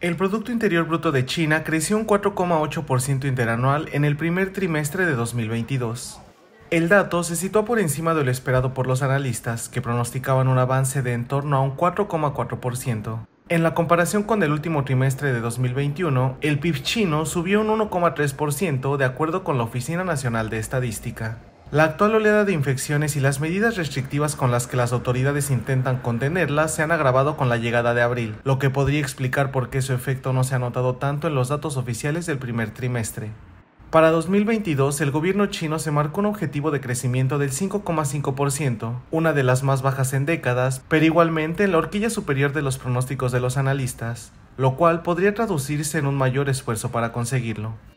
El Producto Interior Bruto de China creció un 4,8% interanual en el primer trimestre de 2022. El dato se situó por encima de lo esperado por los analistas, que pronosticaban un avance de en torno a un 4,4%. En la comparación con el último trimestre de 2021, el PIB chino subió un 1,3% de acuerdo con la Oficina Nacional de Estadística. La actual oleada de infecciones y las medidas restrictivas con las que las autoridades intentan contenerlas se han agravado con la llegada de abril, lo que podría explicar por qué su efecto no se ha notado tanto en los datos oficiales del primer trimestre. Para 2022, el gobierno chino se marcó un objetivo de crecimiento del 5,5%, una de las más bajas en décadas, pero igualmente en la horquilla superior de los pronósticos de los analistas, lo cual podría traducirse en un mayor esfuerzo para conseguirlo.